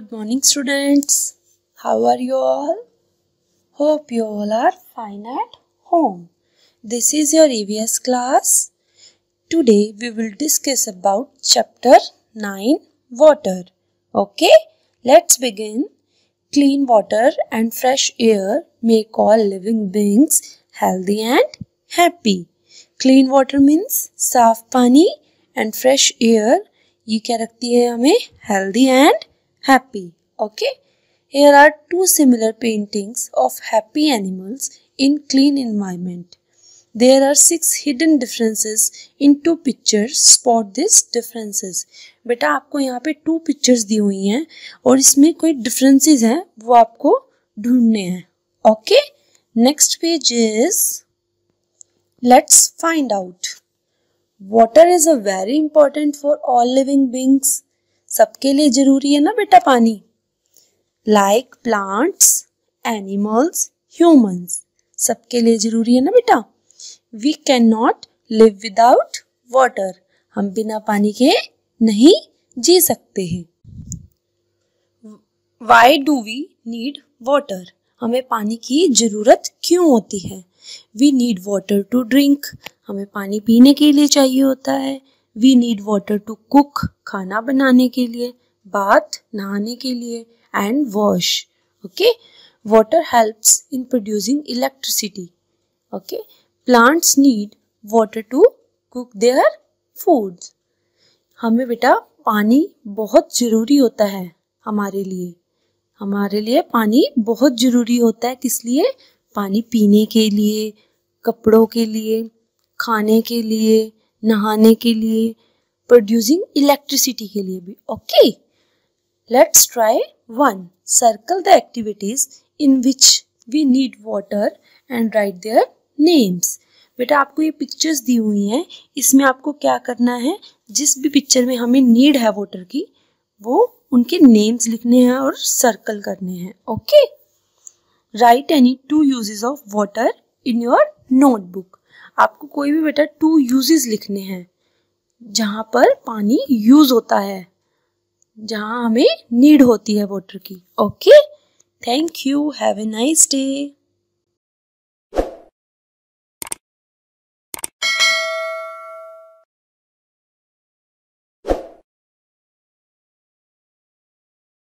Good morning, students. How are you all? Hope you all are fine at home. This is your EVS class. Today we will discuss about chapter 9 water. Okay, let's begin. Clean water and fresh air make all living beings healthy and happy. Clean water means साफ pani and fresh air ये क्या रखती healthy and happy. Okay. Here are two similar paintings of happy animals in clean environment. There are six hidden differences in two pictures. Spot these differences. बेटा आपको यहाँ पे two pictures दी हुई हैं और इसमें कोई differences हैं वो आपको ढूंढने हैं. Okay. Next page is let's find out. Water is a very important for all living beings. सबके लिए जरूरी है ना बेटा पानी लाइक प्लांट्स एनिमल्स ह्यूमंस सबके लिए जरूरी है ना बेटा we can not live without water हम बिना पानी के नहीं जी सकते हैं why do we need water हमें पानी की ज़रूरत क्यों होती है we need water to drink हमें पानी पीने के लिए चाहिए होता है we need water to cook खाना बनाने के लिए बाथ नहाने के लिए and wash okay water helps in producing electricity okay plants need water to cook there foods हमें बेटा पानी बहुत ज़रूरी होता है हमारे लिए हमारे लिए पानी बहुत ज़रूरी होता है किस लिए पानी पीने के लिए कपड़ों के लिए खाने के लिए नहाने के लिए प्रोड्यूसिंग इलेक्ट्रिसिटी के लिए भी okay let's try one circle the activities in which we need water and write their names बेटा आपको ये पिक्चर्स दी हुई हैं इसमें आपको क्या करना है जिस भी पिक्चर में हमें नीड है वाटर की वो उनके नेम्स लिखने हैं और सर्कल करने हैं okay write any two uses of water in your notebook आपको कोई भी बेटा टू यूजेस लिखने हैं जहाँ पर पानी यूज होता है जहाँ हमें नीड होती है वाटर की okay thank you have a nice day